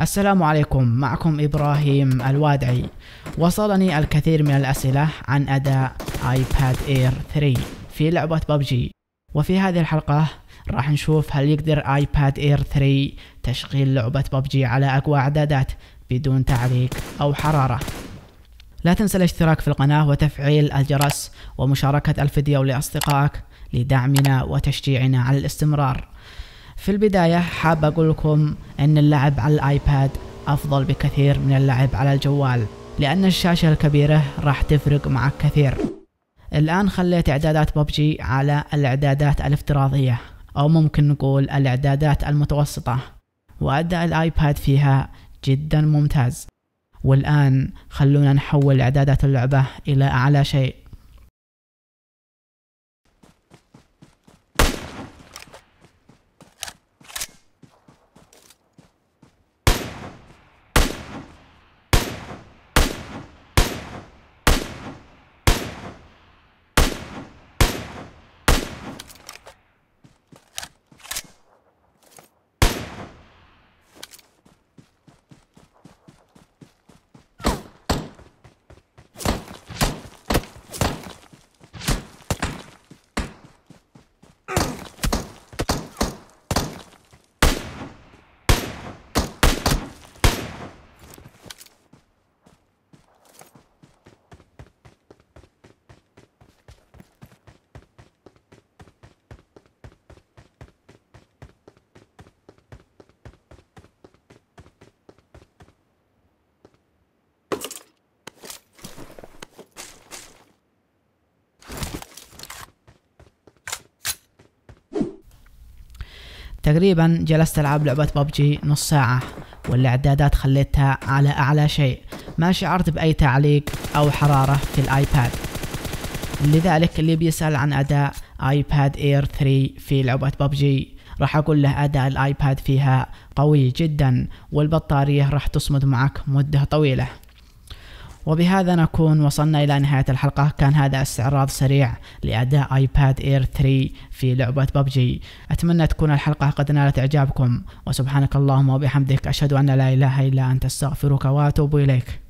السلام عليكم معكم إبراهيم الوادعي وصلني الكثير من الأسئلة عن أداء آيباد إير 3 في لعبة ببجي وفي هذه الحلقة راح نشوف هل يقدر آيباد إير 3 تشغيل لعبة ببجي على أقوى إعدادات بدون تعليق أو حرارة لا تنسى الاشتراك في القناة وتفعيل الجرس ومشاركة الفيديو لأصدقائك لدعمنا وتشجيعنا على الاستمرار في البداية حاب أقول لكم أن اللعب على الآيباد أفضل بكثير من اللعب على الجوال لأن الشاشة الكبيرة راح تفرق معك كثير الآن خليت إعدادات ببجي على الإعدادات الافتراضية أو ممكن نقول الإعدادات المتوسطة وأداء الآيباد فيها جدا ممتاز والآن خلونا نحول إعدادات اللعبة إلى أعلى شيء تقريبا جلست العب لعبة ببجي نص ساعة والاعدادات خليتها على اعلى شيء ما شعرت باي تعليق او حرارة في الايباد لذلك اللي بيسأل عن اداء ايباد اير 3 في لعبة ببجي راح اقول له اداء الايباد فيها قوي جدا والبطارية راح تصمد معك مدة طويلة وبهذا نكون وصلنا إلى نهاية الحلقة كان هذا استعراض سريع لأداء آيباد إير 3 في لعبة ببجي أتمنى تكون الحلقة قد نالت إعجابكم وسبحانك اللهم وبحمدك أشهد أن لا إله إلا أنت أستغفرك وأتوب إليك